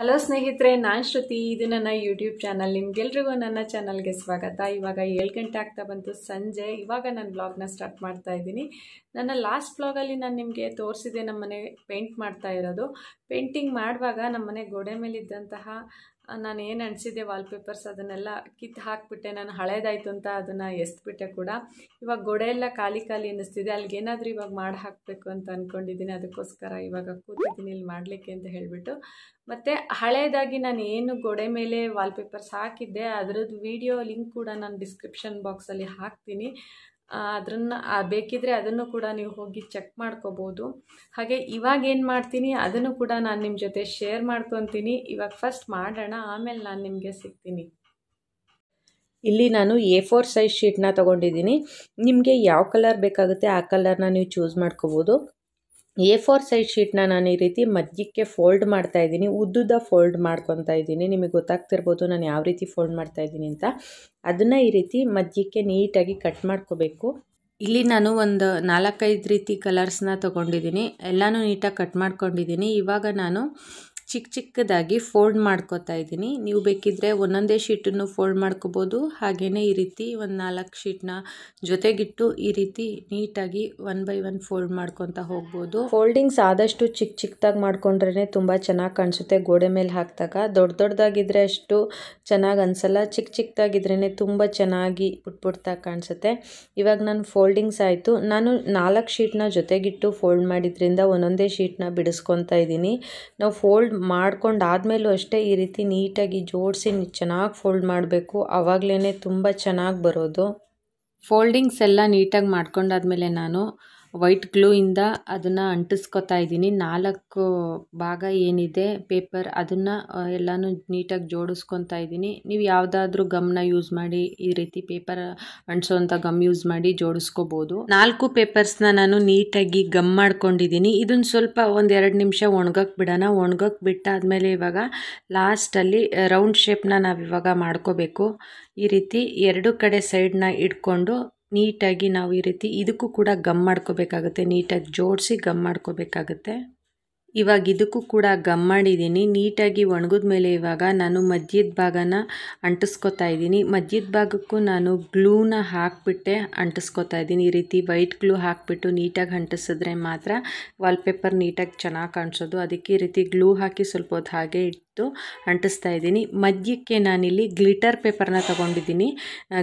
hello ಸ್ನೇಹಿತರೆ ನಾನು ಶ್ರುತಿ ಇದು ನನ್ನ ಯೂಟ್ಯೂಬ್ ಚಾನಲ್ ನಿಮ್ಗೆಲ್ರಿಗೂ ನನ್ನ ಚಾನಲ್ಗೆ ಸ್ವಾಗತ ಇವಾಗ ಏಳು ಗಂಟೆ ಆಗ್ತಾ ಬಂತು ಸಂಜೆ ಇವಾಗ ನಾನು ಬ್ಲಾಗ್ನ ಸ್ಟಾರ್ಟ್ ಮಾಡ್ತಾ ಇದ್ದೀನಿ ನನ್ನ ಲಾಸ್ಟ್ ಬ್ಲಾಗಲ್ಲಿ ನಾನು ನಿಮಗೆ ತೋರಿಸಿದೆ ನಮ್ಮನೆ ಪೇಂಟ್ ಮಾಡ್ತಾ ಇರೋದು ಪೇಂಟಿಂಗ್ ಮಾಡುವಾಗ ನಮ್ಮನೆ ಗೋಡೆ ಮೇಲಿದ್ದಂತಹ ನಾನು ಏನು ಅನಿಸಿದ್ದೆ ವಾಲ್ಪೇಪರ್ಸ್ ಅದನ್ನೆಲ್ಲ ಕಿತ್ತು ಹಾಕಿಬಿಟ್ಟೆ ನಾನು ಹಳೇದಾಯ್ತು ಅಂತ ಅದನ್ನು ಎಸ್ಬಿಟ್ಟೆ ಕೂಡ ಇವಾಗ ಗೋಡೆ ಎಲ್ಲ ಖಾಲಿ ಖಾಲಿ ಅನ್ನಿಸ್ತಿದೆ ಅಲ್ಲಿಗೇನಾದರೂ ಇವಾಗ ಮಾಡಿ ಹಾಕಬೇಕು ಅಂತ ಅಂದ್ಕೊಂಡಿದ್ದೀನಿ ಅದಕ್ಕೋಸ್ಕರ ಇವಾಗ ಕೂತಿದ್ದೀನಿ ಇಲ್ಲಿ ಮಾಡಲಿಕ್ಕೆ ಅಂತ ಹೇಳಿಬಿಟ್ಟು ಮತ್ತು ಹಳೇದಾಗಿ ನಾನು ಏನು ಗೋಡೆ ಮೇಲೆ ವಾಲ್ಪೇಪರ್ಸ್ ಹಾಕಿದ್ದೆ ಅದರದ್ದು ವೀಡಿಯೋ ಲಿಂಕ್ ಕೂಡ ನಾನು ಡಿಸ್ಕ್ರಿಪ್ಷನ್ ಬಾಕ್ಸಲ್ಲಿ ಹಾಕ್ತೀನಿ ಅದನ್ನು ಬೇಕಿದ್ದರೆ ಅದನ್ನು ಕೂಡ ನೀವು ಹೋಗಿ ಚೆಕ್ ಮಾಡ್ಕೋಬೋದು ಹಾಗೆ ಇವಾಗ ಏನು ಮಾಡ್ತೀನಿ ಅದನ್ನು ಕೂಡ ನಾನು ನಿಮ್ಮ ಜೊತೆ ಶೇರ್ ಮಾಡ್ಕೊತೀನಿ ಇವಾಗ ಫಸ್ಟ್ ಮಾಡೋಣ ಆಮೇಲೆ ನಾನು ನಿಮಗೆ ಸಿಗ್ತೀನಿ ಇಲ್ಲಿ ನಾನು ಎ ಫೋರ್ ಸೈಜ್ ಶೀಟ್ನ ತೊಗೊಂಡಿದ್ದೀನಿ ನಿಮಗೆ ಯಾವ ಕಲರ್ ಬೇಕಾಗುತ್ತೆ ಆ ಕಲರ್ನ ನೀವು ಚೂಸ್ ಮಾಡ್ಕೋಬೋದು ಎ ಫೋರ್ ಸೈಜ್ ಶೀಟ್ನ ನಾನು ಈ ರೀತಿ ಮಧ್ಯಕ್ಕೆ ಫೋಲ್ಡ್ ಮಾಡ್ತಾ ಇದ್ದೀನಿ ಉದ್ದುದ ಫೋಲ್ಡ್ ಮಾಡ್ಕೊತಾ ಇದ್ದೀನಿ ನಿಮಗೆ ಗೊತ್ತಾಗ್ತಿರ್ಬೋದು ನಾನು ಯಾವ ರೀತಿ ಫೋಲ್ಡ್ ಮಾಡ್ತಾ ಇದ್ದೀನಿ ಅಂತ ಅದನ್ನು ಈ ರೀತಿ ಮಧ್ಯಕ್ಕೆ ನೀಟಾಗಿ ಕಟ್ ಮಾಡ್ಕೋಬೇಕು ಇಲ್ಲಿ ನಾನು ಒಂದು ನಾಲ್ಕೈದು ರೀತಿ ಕಲರ್ಸ್ನ ತೊಗೊಂಡಿದ್ದೀನಿ ಎಲ್ಲನೂ ನೀಟಾಗಿ ಕಟ್ ಮಾಡ್ಕೊಂಡಿದ್ದೀನಿ ಇವಾಗ ನಾನು ಚಿಕ್ಕ ಚಿಕ್ಕದಾಗಿ ಫೋಲ್ಡ್ ಮಾಡ್ಕೋತಾ ಇದ್ದೀನಿ ನೀವು ಬೇಕಿದ್ದರೆ ಒಂದೊಂದೇ ಶೀಟನ್ನು ಫೋಲ್ಡ್ ಮಾಡ್ಕೋಬೋದು ಹಾಗೆಯೇ ಈ ರೀತಿ ಒಂದು ನಾಲ್ಕು ಶೀಟ್ನ ಜೊತೆಗಿಟ್ಟು ಈ ರೀತಿ ನೀಟಾಗಿ ಒನ್ ಬೈ ಒನ್ ಫೋಲ್ಡ್ ಮಾಡ್ಕೊತಾ ಹೋಗ್ಬೋದು ಫೋಲ್ಡಿಂಗ್ಸ್ ಆದಷ್ಟು ಚಿಕ್ಕ ಚಿಕ್ಕದಾಗಿ ಮಾಡ್ಕೊಂಡ್ರೇ ತುಂಬ ಚೆನ್ನಾಗಿ ಕಾಣಿಸುತ್ತೆ ಗೋಡೆ ಮೇಲೆ ಹಾಕಿದಾಗ ದೊಡ್ಡ ದೊಡ್ಡದಾಗಿದ್ದರೆ ಅಷ್ಟು ಚೆನ್ನಾಗಿ ಅನಿಸಲ್ಲ ಚಿಕ್ಕ ಚಿಕ್ಕದಾಗಿದ್ರೇ ತುಂಬ ಚೆನ್ನಾಗಿ ಪುಟ್ಪುಟ್ಟಾಗಿ ಕಾಣಿಸುತ್ತೆ ಇವಾಗ ನಾನು ಫೋಲ್ಡಿಂಗ್ಸ್ ಆಯಿತು ನಾನು ನಾಲ್ಕು ಶೀಟ್ನ ಜೊತೆಗಿಟ್ಟು ಫೋಲ್ಡ್ ಮಾಡಿದ್ರಿಂದ ಒಂದೊಂದೇ ಶೀಟ್ನ ಬಿಡಿಸ್ಕೊತಾ ಇದ್ದೀನಿ ನಾವು ಫೋಲ್ಡ್ ಮಾಡ್ಕೊಂಡಾದಮೇಲೂ ಅಷ್ಟೇ ಈ ರೀತಿ ನೀಟಾಗಿ ಜೋಡಿಸಿ ಚೆನ್ನಾಗಿ ಫೋಲ್ಡ್ ಮಾಡಬೇಕು ಆವಾಗಲೇ ತುಂಬ ಚೆನ್ನಾಗಿ ಬರೋದು ಫೋಲ್ಡಿಂಗ್ಸ್ ಎಲ್ಲ ನೀಟಾಗಿ ಮಾಡ್ಕೊಂಡಾದಮೇಲೆ ನಾನು ವೈಟ್ ಗ್ಲೂಯಿಂದ ಅದನ್ನು ಅಂಟಿಸ್ಕೊತಾ ಇದ್ದೀನಿ ನಾಲ್ಕು ಭಾಗ ಏನಿದೆ ಪೇಪರ್ ಅದನ್ನು ಎಲ್ಲನೂ ನೀಟಾಗಿ ಜೋಡಿಸ್ಕೊತಾ ಇದ್ದೀನಿ ನೀವು ಯಾವುದಾದ್ರೂ ಗಮ್ನ ಯೂಸ್ ಮಾಡಿ ಈ ರೀತಿ ಪೇಪರ್ ಅಂಟಿಸೋವಂಥ ಗಮ್ ಯೂಸ್ ಮಾಡಿ ಜೋಡಿಸ್ಕೋಬೋದು ನಾಲ್ಕು ಪೇಪರ್ಸ್ನ ನಾನು ನೀಟಾಗಿ ಗಮ್ ಮಾಡ್ಕೊಂಡಿದ್ದೀನಿ ಇದನ್ನು ಸ್ವಲ್ಪ ಒಂದು ಎರಡು ನಿಮಿಷ ಒಣಗಕ್ಕೆ ಬಿಡೋಣ ಒಣಗಕ್ಕೆ ಬಿಟ್ಟಾದಮೇಲೆ ಇವಾಗ ಲಾಸ್ಟಲ್ಲಿ ರೌಂಡ್ ಶೇಪ್ನ ನಾವು ಇವಾಗ ಮಾಡ್ಕೋಬೇಕು ಈ ರೀತಿ ಎರಡು ಕಡೆ ಸೈಡ್ನ ಇಟ್ಕೊಂಡು ನೀಟಾಗಿ ನಾವು ಈ ರೀತಿ ಇದಕ್ಕೂ ಕೂಡ ಗಮ್ ಮಾಡ್ಕೋಬೇಕಾಗುತ್ತೆ ನೀಟಾಗಿ ಜೋಡಿಸಿ ಗಮ್ ಮಾಡ್ಕೋಬೇಕಾಗುತ್ತೆ ಇವಾಗ ಇದಕ್ಕೂ ಕೂಡ ಗಮ್ ಮಾಡಿದ್ದೀನಿ ನೀಟಾಗಿ ಒಣಗಿದ ಮೇಲೆ ಇವಾಗ ನಾನು ಮಧ್ಯದ ಭಾಗನ ಅಂಟಿಸ್ಕೊತಾ ಇದ್ದೀನಿ ಮಧ್ಯದ ಭಾಗಕ್ಕೂ ನಾನು ಗ್ಲೂನ ಹಾಕಿಬಿಟ್ಟೆ ಅಂಟಿಸ್ಕೊತಾ ಇದ್ದೀನಿ ಈ ರೀತಿ ವೈಟ್ ಗ್ಲೂ ಹಾಕಿಬಿಟ್ಟು ನೀಟಾಗಿ ಅಂಟಿಸಿದ್ರೆ ಮಾತ್ರ ವಾಲ್ಪೇಪರ್ ನೀಟಾಗಿ ಚೆನ್ನಾಗಿ ಕಾಣಿಸೋದು ಅದಕ್ಕೆ ಈ ರೀತಿ ಗ್ಲೂ ಹಾಕಿ ಸ್ವಲ್ಪ ಹೊತ್ತು ಹಾಗೆ ಇಟ್ಟು ಅಂಟಿಸ್ತಾ ಇದ್ದೀನಿ ಮಧ್ಯಕ್ಕೆ ನಾನಿಲ್ಲಿ ಗ್ಲಿಟರ್ ಪೇಪರ್ನ ತೊಗೊಂಡಿದ್ದೀನಿ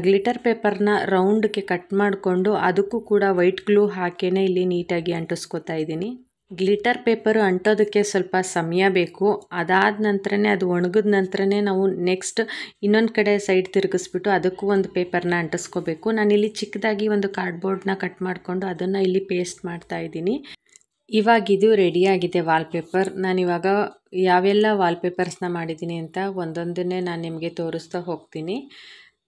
ಗ್ಲಿಟರ್ ಪೇಪರ್ನ ರೌಂಡ್ಗೆ ಕಟ್ ಮಾಡಿಕೊಂಡು ಅದಕ್ಕೂ ಕೂಡ ವೈಟ್ ಗ್ಲೂ ಹಾಕೇ ಇಲ್ಲಿ ನೀಟಾಗಿ ಅಂಟಿಸ್ಕೊತಾ ಇದ್ದೀನಿ ಗ್ಲಿಟರ್ ಪೇಪರು ಅಂಟೋದಕ್ಕೆ ಸ್ವಲ್ಪ ಸಮಯ ಬೇಕು ಅದಾದ ನಂತರನೇ ಅದು ಒಣಗಿದ ನಂತರನೇ ನಾವು ನೆಕ್ಸ್ಟ್ ಇನ್ನೊಂದು ಕಡೆ ಸೈಡ್ ತಿರುಗಿಸ್ಬಿಟ್ಟು ಅದಕ್ಕೂ ಒಂದು ಪೇಪರ್ನ ಅಂಟಿಸ್ಕೋಬೇಕು ನಾನಿಲ್ಲಿ ಚಿಕ್ಕದಾಗಿ ಒಂದು ಕಾರ್ಡ್ಬೋರ್ಡ್ನ ಕಟ್ ಮಾಡಿಕೊಂಡು ಅದನ್ನು ಇಲ್ಲಿ ಪೇಸ್ಟ್ ಮಾಡ್ತಾ ಇದ್ದೀನಿ ಇವಾಗ ಇದು ರೆಡಿಯಾಗಿದೆ ವಾಲ್ಪೇಪರ್ ನಾನಿವಾಗ ಯಾವೆಲ್ಲ ವಾಲ್ಪೇಪರ್ಸ್ನ ಮಾಡಿದ್ದೀನಿ ಅಂತ ಒಂದೊಂದನ್ನೇ ನಾನು ನಿಮಗೆ ತೋರಿಸ್ತಾ ಹೋಗ್ತೀನಿ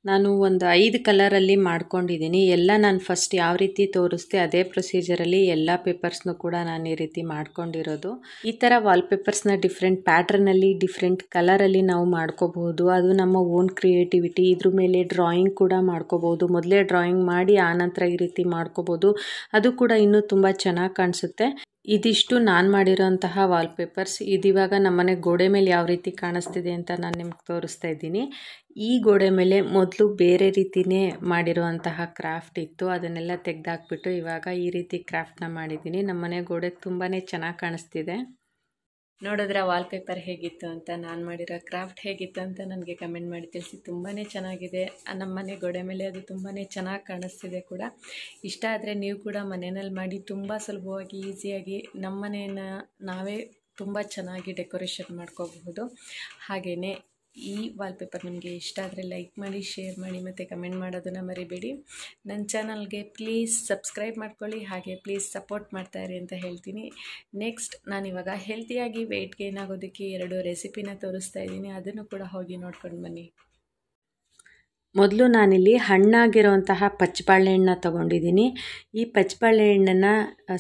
ನಾನು ಒಂದು ಐದು ಕಲರಲ್ಲಿ ಮಾಡ್ಕೊಂಡಿದ್ದೀನಿ ಎಲ್ಲ ನಾನು ಫಸ್ಟ್ ಯಾವ ರೀತಿ ತೋರಿಸ್ತೆ ಅದೇ ಪ್ರೊಸೀಜರಲ್ಲಿ ಎಲ್ಲ ಪೇಪರ್ಸ್ನು ಕೂಡ ನಾನು ಈ ರೀತಿ ಮಾಡ್ಕೊಂಡಿರೋದು ಈ ಥರ ವಾಲ್ಪೇಪರ್ಸ್ನ ಡಿಫ್ರೆಂಟ್ ಪ್ಯಾಟ್ರನಲ್ಲಿ ಡಿಫ್ರೆಂಟ್ ಕಲರಲ್ಲಿ ನಾವು ಮಾಡ್ಕೋಬಹುದು ಅದು ನಮ್ಮ ಓನ್ ಕ್ರಿಯೇಟಿವಿಟಿ ಇದ್ರ ಮೇಲೆ ಡ್ರಾಯಿಂಗ್ ಕೂಡ ಮಾಡ್ಕೋಬಹುದು ಮೊದಲೇ ಡ್ರಾಯಿಂಗ್ ಮಾಡಿ ಆನಂತರ ಈ ರೀತಿ ಮಾಡ್ಕೋಬೋದು ಅದು ಕೂಡ ಇನ್ನೂ ತುಂಬ ಚೆನ್ನಾಗಿ ಕಾಣಿಸುತ್ತೆ ಇದಿಷ್ಟು ನಾನು ಮಾಡಿರೋಂತಹ ವಾಲ್ಪೇಪರ್ಸ್ ಇದಿವಾಗ ನಮ್ಮನೆ ಗೋಡೆ ಮೇಲೆ ಯಾವ ರೀತಿ ಕಾಣಿಸ್ತಿದೆ ಅಂತ ನಾನು ನಿಮ್ಗೆ ತೋರಿಸ್ತಾ ಇದ್ದೀನಿ ಈ ಗೋಡೆ ಮೇಲೆ ಮೊದಲು ಬೇರೆ ರೀತಿಯೇ ಮಾಡಿರುವಂತಹ ಕ್ರಾಫ್ಟ್ ಇತ್ತು ಅದನ್ನೆಲ್ಲ ತೆಗೆದಾಕ್ಬಿಟ್ಟು ಇವಾಗ ಈ ರೀತಿ ಕ್ರಾಫ್ಟ್ನ ಮಾಡಿದ್ದೀನಿ ನಮ್ಮನೆ ಗೋಡೆ ತುಂಬಾ ಚೆನ್ನಾಗಿ ಕಾಣಿಸ್ತಿದೆ ನೋಡಿದ್ರೆ ವಾಲ್ಪೇಪರ್ ಹೇಗಿತ್ತು ಅಂತ ನಾನು ಮಾಡಿರೋ ಕ್ರಾಫ್ಟ್ ಹೇಗಿತ್ತು ಅಂತ ನನಗೆ ಕಮೆಂಟ್ ಮಾಡಿ ತಿಳಿಸಿ ತುಂಬಾ ಚೆನ್ನಾಗಿದೆ ನಮ್ಮ ಮನೆ ಗೋಡೆ ಮೇಲೆ ಅದು ತುಂಬಾ ಚೆನ್ನಾಗಿ ಕಾಣಿಸ್ತಿದೆ ಕೂಡ ಇಷ್ಟ ಆದರೆ ನೀವು ಕೂಡ ಮನೆಯಲ್ಲಿ ಮಾಡಿ ತುಂಬ ಸುಲಭವಾಗಿ ಈಸಿಯಾಗಿ ನಮ್ಮ ಮನೆಯನ್ನು ನಾವೇ ತುಂಬ ಚೆನ್ನಾಗಿ ಡೆಕೋರೇಷನ್ ಮಾಡ್ಕೋಬಹುದು ಹಾಗೆಯೇ ಈ ವಾಲ್ಪೇಪರ್ ನಿಮಗೆ ಇಷ್ಟ ಆದರೆ ಲೈಕ್ ಮಾಡಿ ಶೇರ್ ಮಾಡಿ ಮತ್ತು ಕಮೆಂಟ್ ಮಾಡೋದನ್ನು ಮರಿಬೇಡಿ ನನ್ನ ಚಾನಲ್ಗೆ ಪ್ಲೀಸ್ ಸಬ್ಸ್ಕ್ರೈಬ್ ಮಾಡ್ಕೊಳ್ಳಿ ಹಾಗೆ ಪ್ಲೀಸ್ ಸಪೋರ್ಟ್ ಮಾಡ್ತಾ ಇರಿ ಅಂತ ಹೇಳ್ತೀನಿ ನೆಕ್ಸ್ಟ್ ನಾನು ಇವಾಗ ಹೆಲ್ತಿಯಾಗಿ ವೆಯ್ಟ್ ಗೇನ್ ಆಗೋದಕ್ಕೆ ಎರಡು ರೆಸಿಪಿನ ತೋರಿಸ್ತಾ ಇದ್ದೀನಿ ಅದನ್ನು ಕೂಡ ಹೋಗಿ ನೋಡ್ಕೊಂಡು ಬನ್ನಿ ಮೊದಲು ನಾನಿಲ್ಲಿ ಹಣ್ಣಾಗಿರೋಂತಹ ಪಚ್ಚಬಾಳೆಹಣ್ಣ ತಗೊಂಡಿದ್ದೀನಿ ಈ ಪಚ್ಚಬಾಳೆಹಣ್ಣನ್ನು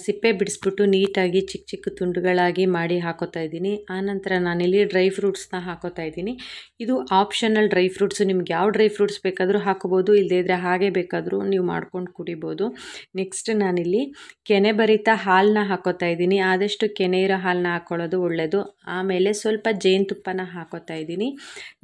ಸಿಪ್ಪೆ ಬಿಡಿಸ್ಬಿಟ್ಟು ನೀಟಾಗಿ ಚಿಕ್ಕ ಚಿಕ್ಕ ತುಂಡುಗಳಾಗಿ ಮಾಡಿ ಹಾಕೋತಾ ಇದ್ದೀನಿ ಆನಂತರ ನಾನಿಲ್ಲಿ ಡ್ರೈ ಫ್ರೂಟ್ಸ್ನ ಹಾಕೋತಾ ಇದ್ದೀನಿ ಇದು ಆಪ್ಷನಲ್ ಡ್ರೈ ಫ್ರೂಟ್ಸು ನಿಮ್ಗೆ ಯಾವ ಡ್ರೈ ಫ್ರೂಟ್ಸ್ ಬೇಕಾದರೂ ಹಾಕೋಬೋದು ಇಲ್ಲದೇ ಇದ್ದರೆ ಹಾಗೆ ಬೇಕಾದರೂ ನೀವು ಮಾಡ್ಕೊಂಡು ಕುಡಿಬೋದು ನೆಕ್ಸ್ಟ್ ನಾನಿಲ್ಲಿ ಕೆನೆ ಬರಿತ ಹಾಲನ್ನ ಹಾಕೋತಾ ಇದ್ದೀನಿ ಆದಷ್ಟು ಕೆನೆ ಇರೋ ಹಾಲನ್ನ ಹಾಕ್ಕೊಳ್ಳೋದು ಒಳ್ಳೆಯದು ಆಮೇಲೆ ಸ್ವಲ್ಪ ಜೇನುತುಪ್ಪನ ಹಾಕೋತಾ ಇದ್ದೀನಿ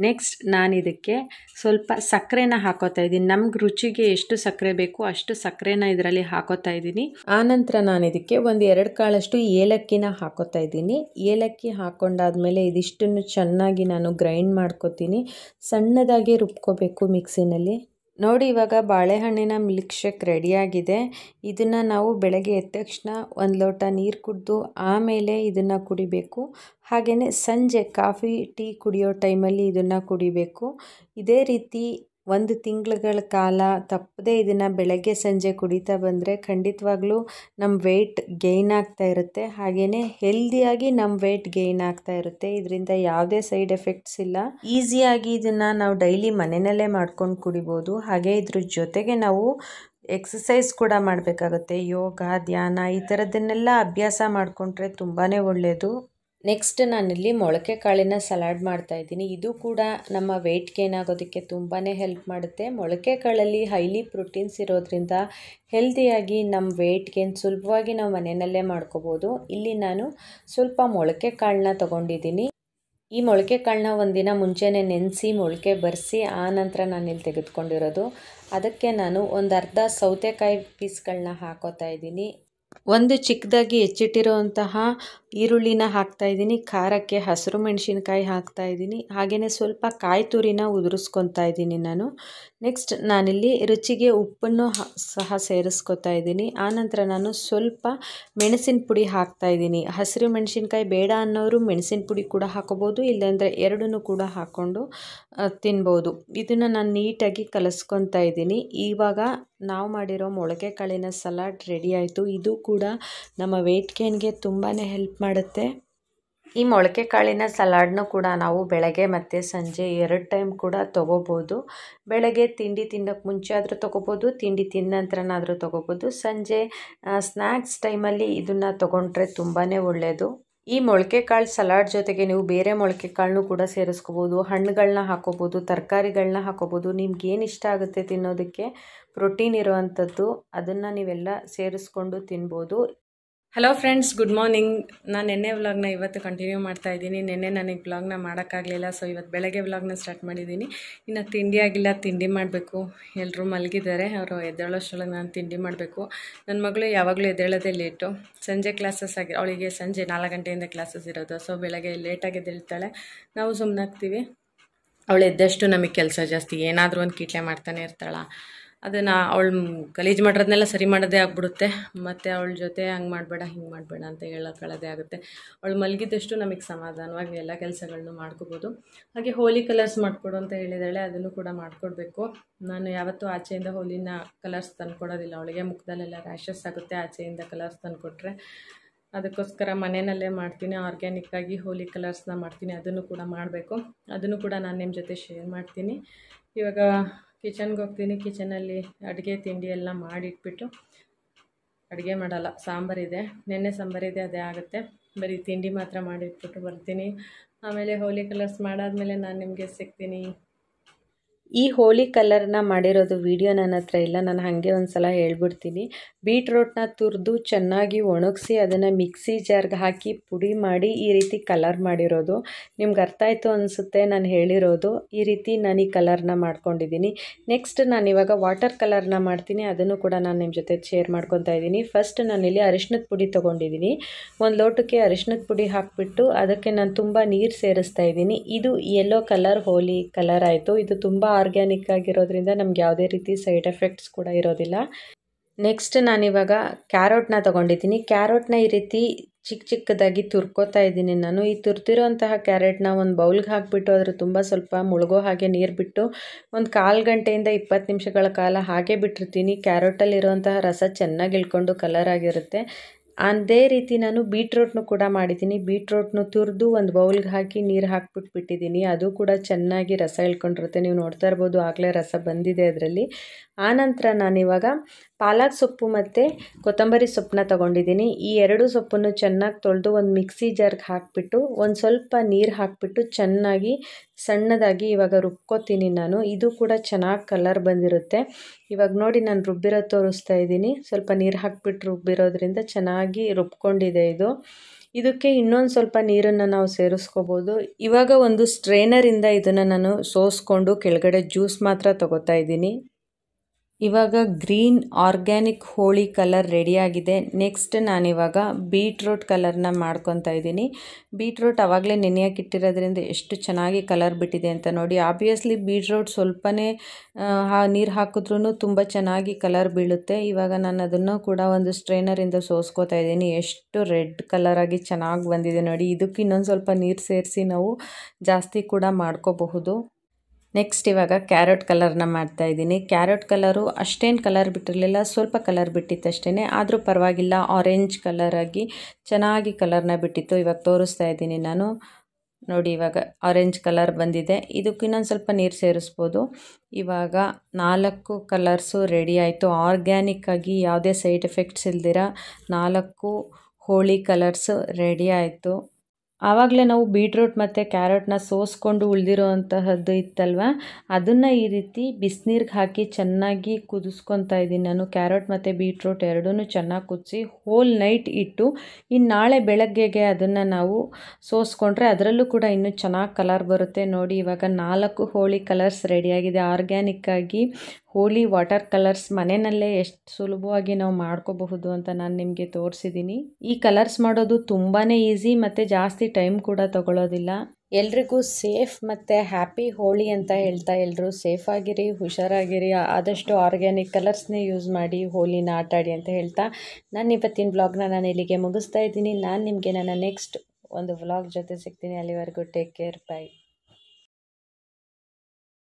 ನೆಕ್ಸ್ಟ್ ನಾನಿದಕ್ಕೆ ಸ್ವಲ್ಪ ಸಕ್ಕರೆ ಸಕ್ಕರೆನ ಹಾಕೋತಾ ಇದ್ದೀನಿ ನಮ್ಗೆ ರುಚಿಗೆ ಎಷ್ಟು ಸಕ್ಕರೆ ಬೇಕು ಅಷ್ಟು ಸಕ್ಕರೆನ ಇದರಲ್ಲಿ ಹಾಕೋತಾ ಇದ್ದೀನಿ ಆನಂತರ ನಾನು ಇದಕ್ಕೆ ಒಂದು ಎರಡು ಕಾಳಷ್ಟು ಏಲಕ್ಕಿನ ಹಾಕೋತಾ ಇದ್ದೀನಿ ಏಲಕ್ಕಿ ಹಾಕೊಂಡಾದ್ಮೇಲೆ ಇದಿಷ್ಟನ್ನು ಚೆನ್ನಾಗಿ ನಾನು ಗ್ರೈಂಡ್ ಮಾಡ್ಕೋತೀನಿ ಸಣ್ಣದಾಗಿ ರುಬ್ಕೋಬೇಕು ಮಿಕ್ಸಿನಲ್ಲಿ ನೋಡಿ ಇವಾಗ ಬಾಳೆಹಣ್ಣಿನ ಮಿಲ್ಕ್ ಶೇಕ್ ರೆಡಿಯಾಗಿದೆ ಇದನ್ನು ನಾವು ಬೆಳಗ್ಗೆ ಎದ್ದ ತಕ್ಷಣ ಒಂದು ಲೋಟ ನೀರು ಕುಡಿದು ಆಮೇಲೆ ಇದನ್ನು ಕುಡಿಬೇಕು ಹಾಗೆಯೇ ಸಂಜೆ ಕಾಫಿ ಟೀ ಕುಡಿಯೋ ಟೈಮಲ್ಲಿ ಇದನ್ನು ಕುಡಿಬೇಕು ಇದೇ ರೀತಿ ಒಂದು ತಿಂಗಳುಗಳ ಕಾಲ ತಪ್ಪದೇ ಇದನ್ನು ಬೆಳಗ್ಗೆ ಸಂಜೆ ಕುಡಿತಾ ಬಂದರೆ ಖಂಡಿತವಾಗ್ಲೂ ನಮ್ಮ ವೆಯ್ಟ್ ಗೈನ್ ಆಗ್ತಾ ಇರುತ್ತೆ ಹಾಗೆಯೇ ಹೆಲ್ದಿಯಾಗಿ ನಮ್ಮ ವೆಯ್ಟ್ ಗೈನ್ ಆಗ್ತಾ ಇರುತ್ತೆ ಇದರಿಂದ ಯಾವುದೇ ಸೈಡ್ ಎಫೆಕ್ಟ್ಸ್ ಇಲ್ಲ ಈಸಿಯಾಗಿ ಇದನ್ನು ನಾವು ಡೈಲಿ ಮನೆಯಲ್ಲೇ ಮಾಡ್ಕೊಂಡು ಕುಡಿಬೋದು ಹಾಗೆ ಇದ್ರ ಜೊತೆಗೆ ನಾವು ಎಕ್ಸಸೈಸ್ ಕೂಡ ಮಾಡಬೇಕಾಗುತ್ತೆ ಯೋಗ ಧ್ಯಾನ ಈ ಥರದ್ದನ್ನೆಲ್ಲ ಅಭ್ಯಾಸ ಮಾಡಿಕೊಂಡ್ರೆ ತುಂಬಾ ಒಳ್ಳೆಯದು ನೆಕ್ಸ್ಟ್ ನಾನಿಲ್ಲಿ ಮೊಳಕೆ ಕಾಳಿನ ಸಲಾಡ್ ಮಾಡ್ತಾ ಇದ್ದೀನಿ ಇದು ಕೂಡ ನಮ್ಮ ವೆಯ್ಟ್ ಗೇನ್ ಆಗೋದಕ್ಕೆ ತುಂಬಾ ಹೆಲ್ಪ್ ಮಾಡುತ್ತೆ ಮೊಳಕೆ ಕಾಳಲ್ಲಿ ಹೈಲಿ ಪ್ರೋಟೀನ್ಸ್ ಇರೋದ್ರಿಂದ ಹೆಲ್ದಿಯಾಗಿ ನಮ್ಮ ವೆಯ್ಟ್ ಗೇನ್ ಸುಲಭವಾಗಿ ನಾವು ಮನೆಯಲ್ಲೇ ಮಾಡ್ಕೋಬೋದು ಇಲ್ಲಿ ನಾನು ಸ್ವಲ್ಪ ಮೊಳಕೆ ಕಾಳನ್ನ ತೊಗೊಂಡಿದ್ದೀನಿ ಈ ಮೊಳಕೆ ಕಾಳನ್ನ ಒಂದಿನ ಮುಂಚೆನೇ ನೆನೆಸಿ ಮೊಳಕೆ ಬರೆಸಿ ಆ ನಂತರ ನಾನಿಲ್ಲಿ ತೆಗೆದುಕೊಂಡಿರೋದು ಅದಕ್ಕೆ ನಾನು ಒಂದು ಅರ್ಧ ಸೌತೆಕಾಯಿ ಪೀಸ್ಗಳನ್ನ ಹಾಕೋತಾ ಇದ್ದೀನಿ ಒಂದು ಚಿಕ್ಕದಾಗಿ ಹೆಚ್ಚಿಟ್ಟಿರುವಂತಹ ಈರುಳ್ಳಿನ ಹಾಕ್ತಾ ಇದ್ದೀನಿ ಖಾರಕ್ಕೆ ಹಸಿರು ಮೆಣಸಿನ್ಕಾಯಿ ಹಾಕ್ತಾ ಇದ್ದೀನಿ ಹಾಗೆಯೇ ಸ್ವಲ್ಪ ಕಾಯಿ ತುರಿನ ಉದುರಿಸ್ಕೊತಾ ಇದ್ದೀನಿ ನಾನು ನೆಕ್ಸ್ಟ್ ನಾನಿಲ್ಲಿ ರುಚಿಗೆ ಉಪ್ಪನ್ನು ಸಹ ಸೇರಿಸ್ಕೊತಾ ಇದ್ದೀನಿ ಆನಂತರ ನಾನು ಸ್ವಲ್ಪ ಮೆಣಸಿನ ಪುಡಿ ಇದ್ದೀನಿ ಹಸಿರು ಮೆಣಸಿನ್ಕಾಯಿ ಬೇಡ ಅನ್ನೋರು ಮೆಣಸಿನ ಪುಡಿ ಕೂಡ ಹಾಕೋಬೋದು ಇಲ್ಲಾಂದರೆ ಎರಡನ್ನೂ ಕೂಡ ಹಾಕ್ಕೊಂಡು ತಿನ್ಬೋದು ಇದನ್ನು ನಾನು ನೀಟಾಗಿ ಕಲಸ್ಕೊತಾ ಇದ್ದೀನಿ ಇವಾಗ ನಾವು ಮಾಡಿರೋ ಮೊಳಕೆ ಕಾಳಿನ ಸಲಾಡ್ ರೆಡಿ ಆಯಿತು ಇದು ಕೂಡ ನಮ್ಮ ವೆಯ್ಟ್ ಗೇನ್ಗೆ ತುಂಬಾ ಹೆಲ್ಪ್ ಮಾಡುತ್ತೆ ಈ ಮೊಳಕೆ ಕಾಳಿನ ಸಲಾಡ್ನೂ ಕೂಡ ನಾವು ಬೆಳಗ್ಗೆ ಮತ್ತು ಸಂಜೆ ಎರಡು ಟೈಮ್ ಕೂಡ ತೊಗೋಬೋದು ಬೆಳಗ್ಗೆ ತಿಂಡಿ ತಿನ್ನೋಕ್ಕೆ ಮುಂಚೆ ಆದರೂ ತೊಗೋಬೋದು ತಿಂಡಿ ತಿಂದ ನಂತರನಾದರೂ ತೊಗೋಬೋದು ಸಂಜೆ ಸ್ನ್ಯಾಕ್ಸ್ ಟೈಮಲ್ಲಿ ಇದನ್ನು ತೊಗೊಂಡ್ರೆ ತುಂಬಾ ಒಳ್ಳೆಯದು ಈ ಮೊಳಕೆ ಕಾಳು ಸಲಾಡ್ ಜೊತೆಗೆ ನೀವು ಬೇರೆ ಮೊಳಕೆ ಕಾಳನ್ನೂ ಕೂಡ ಸೇರಿಸ್ಕೋಬೋದು ಹಣ್ಣುಗಳನ್ನ ಹಾಕೋಬೋದು ತರಕಾರಿಗಳನ್ನ ಹಾಕೋಬೋದು ನಿಮ್ಗೆ ಏನು ಇಷ್ಟ ಆಗುತ್ತೆ ತಿನ್ನೋದಕ್ಕೆ ಪ್ರೋಟೀನ್ ಇರುವಂಥದ್ದು ಅದನ್ನು ನೀವೆಲ್ಲ ಸೇರಿಸ್ಕೊಂಡು ತಿನ್ಬೋದು ಹಲೋ ಫ್ರೆಂಡ್ಸ್ ಗುಡ್ ಮಾರ್ನಿಂಗ್ ನಾನು ನಿನ್ನೆ ವ್ಲಾಗ್ನ ಇವತ್ತು ಕಂಟಿನ್ಯೂ ಮಾಡ್ತಾ ಇದ್ದೀನಿ ನಿನ್ನೆ ನನಗೆ ವ್ಲಾಗ್ನ ಮಾಡೋಕ್ಕಾಗಲಿಲ್ಲ ಸೊ ಇವತ್ತು ಬೆಳಗ್ಗೆ ವ್ಲಾಗ್ನ ಸ್ಟಾರ್ಟ್ ಮಾಡಿದ್ದೀನಿ ಇನ್ನು ತಿಂಡಿ ಆಗಿಲ್ಲ ತಿಂಡಿ ಮಾಡಬೇಕು ಎಲ್ಲರೂ ಮಲಗಿದ್ದಾರೆ ಅವರು ಎದ್ದೇಳೋಷ್ಟೊಳಗೆ ನಾನು ತಿಂಡಿ ಮಾಡಬೇಕು ನನ್ನ ಮಗಳು ಯಾವಾಗಲೂ ಎದ್ದೇಳೋದೇ ಲೇಟು ಸಂಜೆ ಕ್ಲಾಸಸ್ ಆಗಿ ಅವಳಿಗೆ ಸಂಜೆ ನಾಲ್ಕು ಗಂಟೆಯಿಂದ ಕ್ಲಾಸಸ್ ಇರೋದು ಸೊ ಬೆಳಗ್ಗೆ ಲೇಟಾಗಿ ಎದ್ದೇಳ್ತಾಳೆ ನಾವು ಸುಮ್ಮನಾಗ್ತೀವಿ ಅವಳು ಎದ್ದಷ್ಟು ನಮಗೆ ಕೆಲಸ ಜಾಸ್ತಿ ಏನಾದರೂ ಒಂದು ಕೀಟ್ಲೆ ಮಾಡ್ತಾನೆ ಇರ್ತಾಳೆ ಅದನ್ನು ಅವಳು ಗಲೀಜು ಮಾಡಿರೋದನ್ನೆಲ್ಲ ಸರಿ ಮಾಡೋದೇ ಆಗ್ಬಿಡುತ್ತೆ ಮತ್ತು ಅವಳ ಜೊತೆ ಹಂಗೆ ಮಾಡಬೇಡ ಹಿಂಗೆ ಮಾಡಬೇಡ ಅಂತ ಹೇಳೋಕ್ಕಳೋದೇ ಆಗುತ್ತೆ ಅವಳು ಮಲಗಿದ್ದಷ್ಟು ನಮಗೆ ಸಮಾಧಾನವಾಗಿ ಎಲ್ಲ ಕೆಲಸಗಳನ್ನೂ ಮಾಡ್ಕೋಬೋದು ಹಾಗೆ ಹೋಲಿ ಕಲರ್ಸ್ ಮಾಡಿಕೊಡು ಅಂತ ಹೇಳಿದಾಳೆ ಅದನ್ನು ಕೂಡ ಮಾಡಿಕೊಡ್ಬೇಕು ನಾನು ಯಾವತ್ತೂ ಆಚೆಯಿಂದ ಹೋಲಿನ ಕಲರ್ಸ್ ತಂದುಕೊಡೋದಿಲ್ಲ ಅವಳಿಗೆ ಮುಖದಲ್ಲೆಲ್ಲ ರ್ಯಾಷಸ್ ಆಗುತ್ತೆ ಆಚೆಯಿಂದ ಕಲರ್ಸ್ ತಂದುಕೊಟ್ರೆ ಅದಕ್ಕೋಸ್ಕರ ಮನೆಯಲ್ಲೇ ಮಾಡ್ತೀನಿ ಆರ್ಗ್ಯಾನಿಕ್ಕಾಗಿ ಹೋಲಿ ಕಲರ್ಸ್ನ ಮಾಡ್ತೀನಿ ಅದನ್ನು ಕೂಡ ಮಾಡಬೇಕು ಅದನ್ನು ಕೂಡ ನಾನು ನಿಮ್ಮ ಜೊತೆ ಶೇರ್ ಮಾಡ್ತೀನಿ ಇವಾಗ ಕಿಚನ್ಗೆ ಹೋಗ್ತೀನಿ ಕಿಚನಲ್ಲಿ ಅಡುಗೆ ತಿಂಡಿ ಎಲ್ಲ ಮಾಡಿಟ್ಬಿಟ್ಟು ಅಡುಗೆ ಮಾಡಲ್ಲ ಸಾಂಬಾರಿದೆ ನೆನ್ನೆ ಸಾಂಬಾರಿದೆ ಅದೇ ಆಗುತ್ತೆ ಬರೀ ತಿಂಡಿ ಮಾತ್ರ ಮಾಡಿಟ್ಬಿಟ್ಟು ಬರ್ತೀನಿ ಆಮೇಲೆ ಹೋಲಿ ಕಲರ್ಸ್ ಮಾಡಾದಮೇಲೆ ನಾನು ನಿಮಗೆ ಸಿಗ್ತೀನಿ ಈ ಹೋಳಿ ಕಲರ್ನ ಮಾಡಿರೋದು ವಿಡಿಯೋ ನನ್ನ ಹತ್ರ ಇಲ್ಲ ನಾನು ಹಾಗೆ ಒಂದು ಸಲ ಹೇಳ್ಬಿಡ್ತೀನಿ ಬೀಟ್ರೋಟ್ನ ತುರಿದು ಚೆನ್ನಾಗಿ ಒಣಗಿಸಿ ಅದನ್ನು ಮಿಕ್ಸಿ ಜಾರ್ಗೆ ಹಾಕಿ ಪುಡಿ ಮಾಡಿ ಈ ರೀತಿ ಕಲರ್ ಮಾಡಿರೋದು ನಿಮ್ಗೆ ಅರ್ಥ ಆಯಿತು ಅನಿಸುತ್ತೆ ನಾನು ಹೇಳಿರೋದು ಈ ರೀತಿ ನಾನು ಈ ಕಲರ್ನ ಮಾಡ್ಕೊಂಡಿದ್ದೀನಿ ನೆಕ್ಸ್ಟ್ ನಾನು ಇವಾಗ ವಾಟರ್ ಕಲರ್ನ ಮಾಡ್ತೀನಿ ಅದನ್ನು ಕೂಡ ನಾನು ನಿಮ್ಮ ಜೊತೆ ಶೇರ್ ಮಾಡ್ಕೊತಾ ಇದ್ದೀನಿ ಫಸ್ಟ್ ನಾನಿಲ್ಲಿ ಅರಿಶಿನದ ಪುಡಿ ತೊಗೊಂಡಿದ್ದೀನಿ ಒಂದು ಲೋಟಕ್ಕೆ ಅರಿಶಿನದ ಪುಡಿ ಹಾಕಿಬಿಟ್ಟು ಅದಕ್ಕೆ ನಾನು ತುಂಬ ನೀರು ಸೇರಿಸ್ತಾ ಇದ್ದೀನಿ ಇದು ಯೆಲ್ಲೋ ಕಲರ್ ಹೋಲಿ ಕಲರ್ ಆಯಿತು ಇದು ತುಂಬ ಆರ್ಗ್ಯಾನಿಕ್ ಆಗಿರೋದ್ರಿಂದ ನಮ್ಗೆ ಯಾವುದೇ ರೀತಿ ಸೈಡ್ ಎಫೆಕ್ಟ್ಸ್ ಕೂಡ ಇರೋದಿಲ್ಲ ನೆಕ್ಸ್ಟ್ ನಾನಿವಾಗ ಕ್ಯಾರೋಟ್ನ ತೊಗೊಂಡಿದ್ದೀನಿ ಕ್ಯಾರೋಟ್ನ ಈ ರೀತಿ ಚಿಕ್ಕ ಚಿಕ್ಕದಾಗಿ ತುರ್ಕೋತಾ ಇದ್ದೀನಿ ನಾನು ಈ ತುರ್ತಿರೋಂತಹ ಕ್ಯಾರೆಟ್ನ ಒಂದು ಬೌಲ್ಗೆ ಹಾಕಿಬಿಟ್ಟು ಅದರ ತುಂಬ ಸ್ವಲ್ಪ ಮುಳುಗೋ ಹಾಗೆ ನೀರು ಬಿಟ್ಟು ಒಂದು ಕಾಲು ಗಂಟೆಯಿಂದ ಇಪ್ಪತ್ತು ನಿಮಿಷಗಳ ಕಾಲ ಹಾಗೆ ಬಿಟ್ಟಿರ್ತೀನಿ ಕ್ಯಾರೋಟಲ್ಲಿರುವಂತಹ ರಸ ಚೆನ್ನಾಗಿ ಇಳ್ಕೊಂಡು ಕಲರ್ ಆಗಿರುತ್ತೆ ಅದೇ ರೀತಿ ನಾನು ಬೀಟ್ರೋಟ್ನು ಕೂಡ ಮಾಡಿದ್ದೀನಿ ಬೀಟ್ರೋಟ್ನು ತುರಿದು ಒಂದು ಬೌಲ್ಗೆ ಹಾಕಿ ನೀರು ಹಾಕ್ಬಿಟ್ಟು ಬಿಟ್ಟಿದ್ದೀನಿ ಅದು ಕೂಡ ಚೆನ್ನಾಗಿ ರಸ ಇಳ್ಕೊಂಡಿರುತ್ತೆ ನೀವು ನೋಡ್ತಾ ಇರ್ಬೋದು ಆಗಲೇ ರಸ ಬಂದಿದೆ ಅದರಲ್ಲಿ ಆನಂತರ ನಾನಿವಾಗ ಪಾಲಕ್ ಸೊಪ್ಪು ಮತ್ತು ಕೊತ್ತಂಬರಿ ಸೊಪ್ಪನ್ನ ತೊಗೊಂಡಿದ್ದೀನಿ ಈ ಎರಡು ಸೊಪ್ಪನ್ನು ಚೆನ್ನಾಗಿ ತೊಳೆದು ಒಂದು ಮಿಕ್ಸಿ ಜಾರ್ಗೆ ಹಾಕಿಬಿಟ್ಟು ಒಂದು ಸ್ವಲ್ಪ ನೀರು ಹಾಕಿಬಿಟ್ಟು ಚೆನ್ನಾಗಿ ಸಣ್ಣದಾಗಿ ಇವಾಗ ರುಬ್ಕೋತೀನಿ ನಾನು ಇದು ಕೂಡ ಚೆನ್ನಾಗಿ ಕಲರ್ ಬಂದಿರುತ್ತೆ ಇವಾಗ ನೋಡಿ ನಾನು ರುಬ್ಬಿರೋ ತೋರಿಸ್ತಾ ಇದ್ದೀನಿ ಸ್ವಲ್ಪ ನೀರು ಹಾಕಿಬಿಟ್ಟು ರುಬ್ಬಿರೋದ್ರಿಂದ ಚೆನ್ನಾಗಿ ರುಬ್ಕೊಂಡಿದೆ ಇದು ಇದಕ್ಕೆ ಇನ್ನೊಂದು ಸ್ವಲ್ಪ ನೀರನ್ನು ನಾವು ಸೇರಿಸ್ಕೋಬೋದು ಇವಾಗ ಒಂದು ಸ್ಟ್ರೈನರಿಂದ ಇದನ್ನು ನಾನು ಸೋಸ್ಕೊಂಡು ಕೆಳಗಡೆ ಜ್ಯೂಸ್ ಮಾತ್ರ ತಗೋತಾ ಇದ್ದೀನಿ ಇವಾಗ ಗ್ರೀನ್ ಆರ್ಗ್ಯಾನಿಕ್ ಹೋಳಿ ಕಲರ್ ರೆಡಿಯಾಗಿದೆ ನೆಕ್ಸ್ಟ್ ನಾನಿವಾಗ ಬೀಟ್ರೂಟ್ ಕಲರ್ನ ಮಾಡ್ಕೊತಾ ಇದ್ದೀನಿ ಬೀಟ್ರೂಟ್ ಆವಾಗಲೇ ಇಟ್ಟಿರೋದ್ರಿಂದ ಎಷ್ಟು ಚೆನ್ನಾಗಿ ಕಲರ್ ಬಿಟ್ಟಿದೆ ಅಂತ ನೋಡಿ ಆಬ್ವಿಯಸ್ಲಿ ಬೀಟ್ರೂಟ್ ಸ್ವಲ್ಪನೇ ನೀರು ಹಾಕಿದ್ರೂ ತುಂಬ ಚೆನ್ನಾಗಿ ಕಲರ್ ಬೀಳುತ್ತೆ ಇವಾಗ ನಾನು ಅದನ್ನು ಕೂಡ ಒಂದು ಸ್ಟ್ರೈನರಿಂದ ಸೋಸ್ಕೋತಾ ಇದ್ದೀನಿ ಎಷ್ಟು ರೆಡ್ ಕಲರಾಗಿ ಚೆನ್ನಾಗಿ ಬಂದಿದೆ ನೋಡಿ ಇದಕ್ಕೆ ಇನ್ನೊಂದು ಸ್ವಲ್ಪ ನೀರು ಸೇರಿಸಿ ನಾವು ಜಾಸ್ತಿ ಕೂಡ ಮಾಡ್ಕೋಬಹುದು ನೆಕ್ಸ್ಟ್ ಇವಾಗ ಕ್ಯಾರೆಟ್ ಕಲರ್ನ ಮಾಡ್ತಾ ಇದ್ದೀನಿ ಕ್ಯಾರೆಟ್ ಕಲರು ಅಷ್ಟೇನು ಕಲರ್ ಬಿಟ್ಟಿರಲಿಲ್ಲ ಸ್ವಲ್ಪ ಕಲರ್ ಬಿಟ್ಟಿತ್ತು ಅಷ್ಟೇ ಆದರೂ ಪರವಾಗಿಲ್ಲ ಆರೆಂಜ್ ಕಲರಾಗಿ ಚೆನ್ನಾಗಿ ಕಲರ್ನ ಬಿಟ್ಟಿತ್ತು ಇವಾಗ ತೋರಿಸ್ತಾ ಇದ್ದೀನಿ ನಾನು ನೋಡಿ ಇವಾಗ ಆರೆಂಜ್ ಕಲರ್ ಬಂದಿದೆ ಇದಕ್ಕೆ ಇನ್ನೊಂದು ಸ್ವಲ್ಪ ನೀರು ಸೇರಿಸ್ಬೋದು ಇವಾಗ ನಾಲ್ಕು ಕಲರ್ಸು ರೆಡಿ ಆಯಿತು ಆರ್ಗ್ಯಾನಿಕ್ಕಾಗಿ ಯಾವುದೇ ಸೈಡ್ ಎಫೆಕ್ಟ್ಸ್ ಇಲ್ದಿರ ನಾಲ್ಕು ಹೋಳಿ ಕಲರ್ಸು ರೆಡಿ ಆಯಿತು ಆವಾಗಲೇ ನಾವು ಬೀಟ್ರೂಟ್ ಮತ್ತು ಕ್ಯಾರೆಟ್ನ ಸೋಸ್ಕೊಂಡು ಉಳಿದಿರೋ ಅಂತಹದ್ದು ಇತ್ತಲ್ವ ಅದನ್ನು ಈ ರೀತಿ ಬಿಸಿನೀರಿಗೆ ಹಾಕಿ ಚೆನ್ನಾಗಿ ಕುದಿಸ್ಕೊತಾ ಇದ್ದೀನಿ ನಾನು ಕ್ಯಾರೆಟ್ ಮತ್ತು ಬೀಟ್ರೂಟ್ ಎರಡೂ ಚೆನ್ನಾಗಿ ಕುದಿಸಿ ಹೋಲ್ ನೈಟ್ ಇಟ್ಟು ಇನ್ನು ನಾಳೆ ಬೆಳಗ್ಗೆಗೆ ಅದನ್ನು ನಾವು ಸೋಸ್ಕೊಂಡ್ರೆ ಅದರಲ್ಲೂ ಕೂಡ ಇನ್ನೂ ಚೆನ್ನಾಗಿ ಕಲರ್ ಬರುತ್ತೆ ನೋಡಿ ಇವಾಗ ನಾಲ್ಕು ಹೋಳಿ ಕಲರ್ಸ್ ರೆಡಿಯಾಗಿದೆ ಆರ್ಗ್ಯಾನಿಕ್ಕಾಗಿ ಹೋಲಿ ವಾಟರ್ ಕಲರ್ಸ್ ಮನೆಯಲ್ಲೇ ಎಷ್ಟು ಸುಲಭವಾಗಿ ನಾವು ಮಾಡ್ಕೋಬಹುದು ಅಂತ ನಾನು ನಿಮಗೆ ತೋರಿಸಿದ್ದೀನಿ ಈ ಕಲರ್ಸ್ ಮಾಡೋದು ತುಂಬಾ ಈಸಿ ಮತ್ತು ಜಾಸ್ತಿ ಟೈಮ್ ಕೂಡ ತಗೊಳ್ಳೋದಿಲ್ಲ ಎಲ್ರಿಗೂ ಸೇಫ್ ಮತ್ತು ಹ್ಯಾಪಿ ಹೋಳಿ ಅಂತ ಹೇಳ್ತಾ ಎಲ್ಲರೂ ಸೇಫ್ ಆಗಿರಿ ಹುಷಾರಾಗಿರಿ ಆದಷ್ಟು ಆರ್ಗ್ಯಾನಿಕ್ ಕಲರ್ಸ್ನೇ ಯೂಸ್ ಮಾಡಿ ಹೋಳಿನ ಆಟಾಡಿ ಅಂತ ಹೇಳ್ತಾ ನಾನು ಇವತ್ತಿನ ವ್ಲಾಗ್ನ ನಾನು ಇಲ್ಲಿಗೆ ಮುಗಿಸ್ತಾ ಇದ್ದೀನಿ ನಾನು ನಿಮಗೆ ನನ್ನ ನೆಕ್ಸ್ಟ್ ಒಂದು ವ್ಲಾಗ್ ಜೊತೆ ಸಿಗ್ತೀನಿ ಅಲ್ಲಿವರೆಗೂ ಟೇಕ್ ಕೇರ್ ಬೈ